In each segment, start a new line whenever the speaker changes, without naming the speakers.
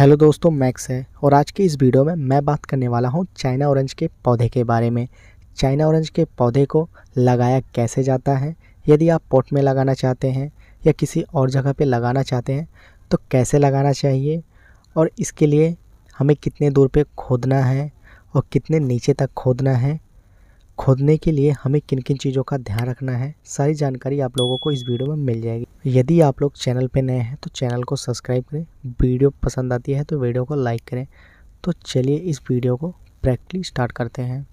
hello दोस्तों max है और आज की इस वीडियो में मैं बात करने वाला हूँ चाइना ऑरेंज के पौधे के बारे में चाइना ऑरेंज के पौधे को लगाया कैसे जाता है यदि आप पॉट में लगाना चाहते हैं या किसी और जगह पे लगाना चाहते हैं तो कैसे लगाना चाहिए और इसके लिए हमें कितने दूर पे खोदना है और कितने नीचे तक खोदना है खोदने के लिए हमें किन किन चीज़ों का ध्यान रखना है सारी जानकारी आप लोगों को इस वीडियो में मिल जाएगी यदि आप लोग चैनल पर नए हैं तो चैनल को सब्सक्राइब करें वीडियो पसंद आती है तो वीडियो को लाइक करें तो चलिए इस वीडियो को प्रैक्टिकली स्टार्ट करते हैं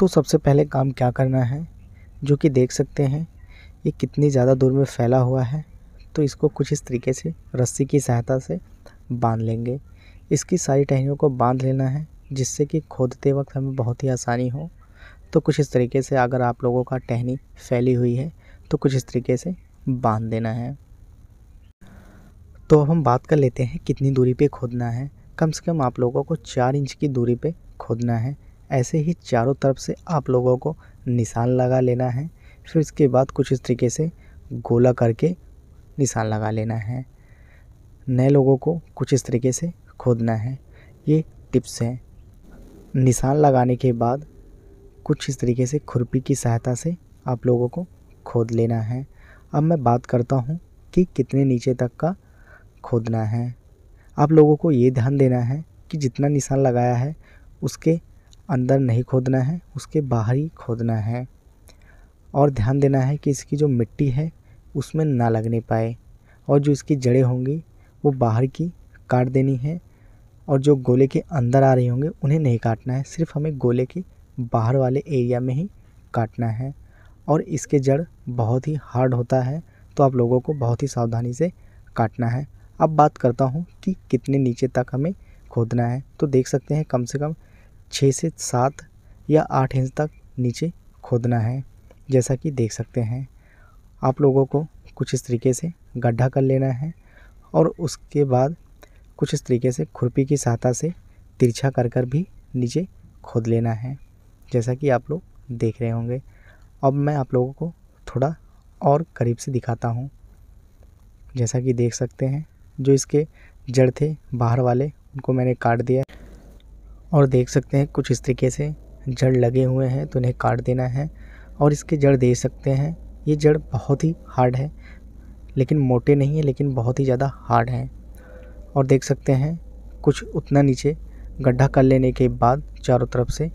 तो सबसे पहले काम क्या करना है जो कि देख सकते हैं ये कितनी ज़्यादा दूर में फैला हुआ है तो इसको कुछ इस तरीके से रस्सी की सहायता से बांध लेंगे इसकी सारी टहनियों को बांध लेना है जिससे कि खोदते वक्त हमें बहुत ही आसानी हो तो कुछ इस तरीके से अगर आप लोगों का टहनी फैली हुई है तो कुछ इस तरीके से बांध देना है तो अब हम बात कर लेते हैं कितनी दूरी पे खोदना है कम से कम आप लोगों को चार इंच की दूरी पे खोदना है ऐसे ही चारों तरफ से आप लोगों को निशान लगा लेना है फिर इसके बाद कुछ इस तरीके से गोला करके निशान लगा लेना है नए लोगों को कुछ इस तरीके से खोदना है ये टिप्स हैं निशान लगाने के बाद कुछ इस तरीके से खुरपी की सहायता से आप लोगों को खोद लेना है अब मैं बात करता हूँ कि कितने नीचे तक का खोदना है आप लोगों को ये ध्यान देना है कि जितना निशान लगाया है उसके अंदर नहीं खोदना है उसके बाहर ही खोदना है और ध्यान देना है कि इसकी जो मिट्टी है उसमें ना लगने पाए और जो इसकी जड़ें होंगी वो बाहर की काट देनी है और जो गोले के अंदर आ रहे होंगे उन्हें नहीं काटना है सिर्फ हमें गोले के बाहर वाले एरिया में ही काटना है और इसके जड़ बहुत ही हार्ड होता है तो आप लोगों को बहुत ही सावधानी से काटना है अब बात करता हूँ कि कितने नीचे तक हमें खोदना है तो देख सकते हैं कम से कम छः से सात या आठ इंच तक नीचे खोदना है जैसा कि देख सकते हैं आप लोगों को कुछ इस तरीके से गड्ढा कर लेना है और उसके बाद कुछ इस तरीके से खुरपी की सहायता से तिरछा कर कर भी नीचे खोद लेना है जैसा कि आप लोग देख रहे होंगे अब मैं आप लोगों को थोड़ा और करीब से दिखाता हूँ जैसा कि देख सकते हैं जो इसके जड़ थे बाहर वाले उनको मैंने काट दिया और देख सकते हैं कुछ इस तरीके से जड़ लगे हुए हैं तो इन्हें काट देना है और इसके जड़ देख सकते हैं ये जड़ बहुत ही हार्ड है लेकिन मोटे नहीं है लेकिन बहुत ही ज़्यादा हार्ड हैं और देख सकते हैं कुछ उतना नीचे गड्ढा कर लेने के बाद चारों तरफ से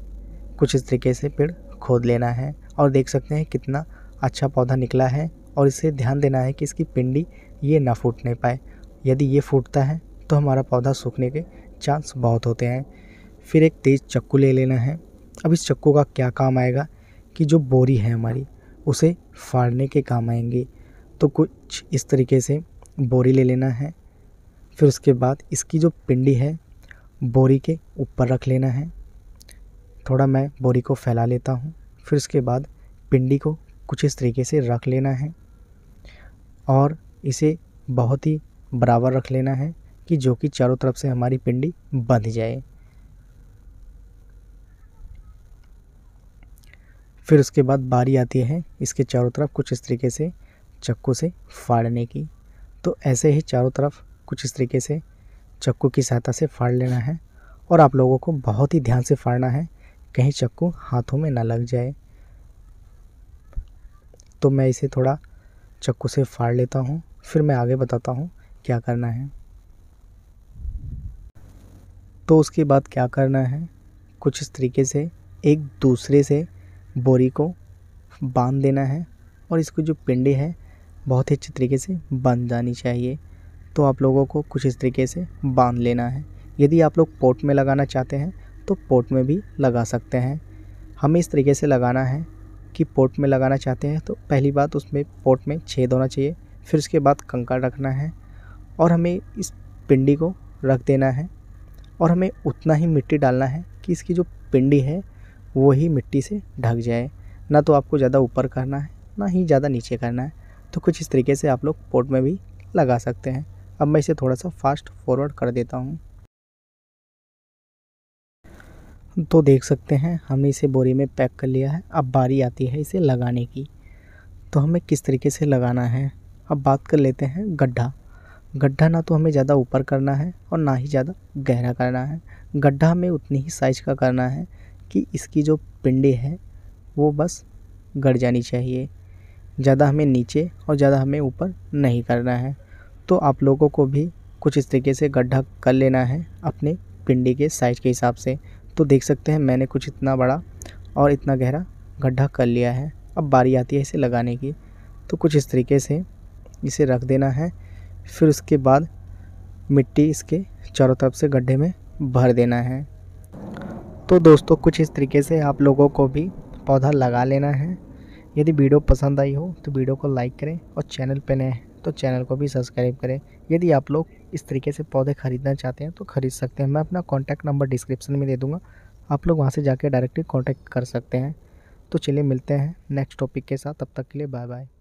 कुछ इस तरीके से पेड़ खोद लेना है और देख सकते हैं कितना अच्छा पौधा निकला है और इसे ध्यान देना है कि इसकी पिंडी ये ना फूटने पाए यदि ये फूटता है तो हमारा पौधा सूखने के चांस बहुत होते हैं फिर एक तेज़ चक्कू ले लेना है अब इस चक्कू का क्या काम आएगा कि जो बोरी है हमारी उसे फाड़ने के काम आएंगे तो कुछ इस तरीके से बोरी ले लेना है फिर उसके बाद इसकी जो पिंडी है बोरी के ऊपर रख लेना है थोड़ा मैं बोरी को फैला लेता हूँ फिर उसके बाद पिंडी को कुछ इस तरीके से रख लेना है और इसे बहुत ही बराबर रख लेना है कि जो कि चारों तरफ से हमारी पिंडी बंध जाए फिर उसके बाद बारी आती है इसके चारों तरफ कुछ इस तरीके से चक्कू से फाड़ने की तो ऐसे ही चारों तरफ कुछ इस तरीके से चक्कू की सहायता से फाड़ लेना है और आप लोगों को बहुत ही ध्यान से फाड़ना है कहीं चक्कू हाथों में ना लग जाए तो मैं इसे थोड़ा चक्कू से फाड़ लेता हूँ फिर मैं आगे बताता हूँ क्या करना है तो उसके बाद क्या करना है कुछ इस तरीके से एक दूसरे से बोरी को बांध देना है और इसको जो पिंडी है बहुत ही अच्छे तरीके से बन जानी चाहिए तो आप लोगों को कुछ इस तरीके से बांध लेना है यदि आप लोग पोर्ट में लगाना चाहते हैं तो पोर्ट में भी लगा सकते हैं हमें इस तरीके से लगाना है कि पोर्ट में लगाना चाहते हैं तो पहली बात उसमें पोर्ट में छेद होना चाहिए फिर उसके बाद कंकड़ रखना है और हमें इस पिंडी को रख देना है और हमें उतना ही मिट्टी डालना है कि इसकी जो पिंडी है वो ही मिट्टी से ढक जाए ना तो आपको ज़्यादा ऊपर करना है ना ही ज़्यादा नीचे करना है तो कुछ इस तरीके से आप लोग पोर्ट में भी लगा सकते हैं अब मैं इसे थोड़ा सा फास्ट फॉरवर्ड कर देता हूँ तो देख सकते हैं हमने इसे बोरी में पैक कर लिया है अब बारी आती है इसे लगाने की तो हमें किस तरीके से लगाना है अब बात कर लेते हैं गड्ढा गड्ढा ना तो हमें ज़्यादा ऊपर करना है और ना ही ज़्यादा गहरा करना है गड्ढा हमें उतनी ही साइज का करना है कि इसकी जो पिंडी है वो बस गड़ जानी चाहिए ज़्यादा हमें नीचे और ज़्यादा हमें ऊपर नहीं करना है तो आप लोगों को भी कुछ इस तरीके से गड्ढा कर लेना है अपने पिंडी के साइज के हिसाब से तो देख सकते हैं मैंने कुछ इतना बड़ा और इतना गहरा गड्ढा कर लिया है अब बारी आती है इसे लगाने की तो कुछ इस तरीके से इसे रख देना है फिर उसके बाद मिट्टी इसके चारों तरफ से गड्ढे में भर देना है तो दोस्तों कुछ इस तरीके से आप लोगों को भी पौधा लगा लेना है यदि वीडियो पसंद आई हो तो वीडियो को लाइक करें और चैनल पर नए तो चैनल को भी सब्सक्राइब करें यदि आप लोग इस तरीके से पौधे खरीदना चाहते हैं तो खरीद सकते हैं मैं अपना कॉन्टैक्ट नंबर डिस्क्रिप्शन में दे दूँगा आप लोग वहाँ से जाके डायरेक्टली कॉन्टैक्ट कर सकते हैं तो चलिए मिलते हैं नेक्स्ट टॉपिक के साथ तब तक के लिए बाय बाय